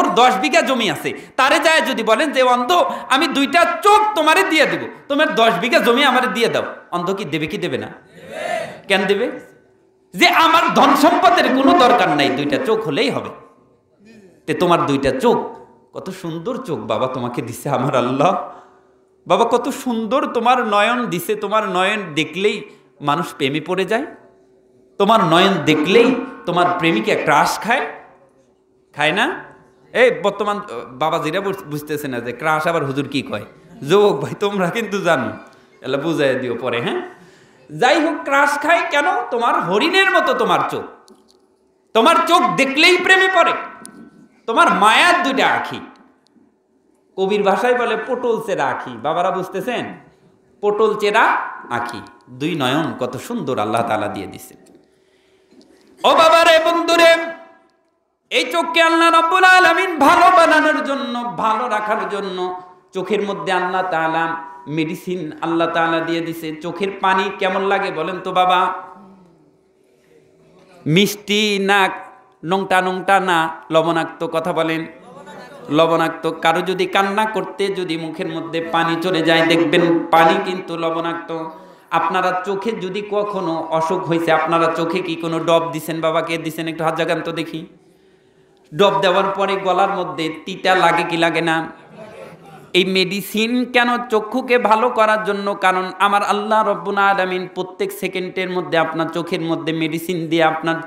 অন্ধর দশ বিঘা জমি আছে তারে যায় যদি বলেন যে অন্ধ আমি দুইটা চোখ তোমারে দিয়ে দেবো তোমার দশ বিঘা জমি আমার দিয়ে দাও অন্ধ কি দেবে কি দেবে না কেন দেবে যে আমার ধন সম্পদের কোনো দরকার নাই দুইটা চোখ হলেই হবে তে তোমার দুইটা চোখ কত সুন্দর চোখ বাবা তোমাকে দিছে আমার আল্লাহ বাবা কত সুন্দর তোমার নয়ন দিছে তোমার নয়ন দেখলেই মানুষ প্রেমে পড়ে যায় তোমার নয়ন দেখলেই তোমার প্রেমিকে ক্রাশ খায় খায় না এই বর্তমান বাবাজিরা বুঝতেছে না যে ক্রাশ আবার হুজুর কি কয় যুবক ভাই তোমরা কিন্তু জানো এলা বুঝাই দিও পরে হ্যাঁ যাই হোক ক্রাশ খাই কেন তোমার হরিণের মতো তোমার চোখ তোমার চোখ দেখলেই প্রেমে পড়ে তোমার মায়ার দুইটা আখি কবির ভাষায় বলে পটল চেরা আখি বাবারা বুঝতেছেন পটল চেরা আখি দুই নয়ন কত সুন্দর আল্লাহ তালা দিয়ে দিছে ও বাবারে বন্ধু এই চোখকে আল্লাহ রব্বুল আলমিন ভালো বানানোর জন্য ভালো রাখার জন্য চোখের মধ্যে আল্লাহ তালা মেডিসিন আল্লাহ তালা দিয়ে দিছে চোখের পানি কেমন লাগে বলেন তো বাবা মিষ্টি নাক নোংটা নোংটা না লবণাক্ত কথা বলেন লবণাক্ত কারো যদি কান্না করতে যদি মুখের মধ্যে পানি চলে যায় দেখবেন পানি কিন্তু লবণাক্ত আপনারা চোখে যদি কখনো অসুখ হয়েছে আপনারা চোখে কি কোনো ডব দিছেন বাবাকে দিছেন একটু হাত জাগান তো দেখি ডব দেওয়ার পরে গলার মধ্যে তিতা লাগে কি লাগে না এই মেডিসিন কেন চক্ষুকে ভালো করার জন্য কারণ আমার আল্লাহ রব্বুনা আলামিন প্রত্যেক সেকেন্ডের মধ্যে আপনার চোখের মধ্যে মেডিসিন দিয়ে আপনার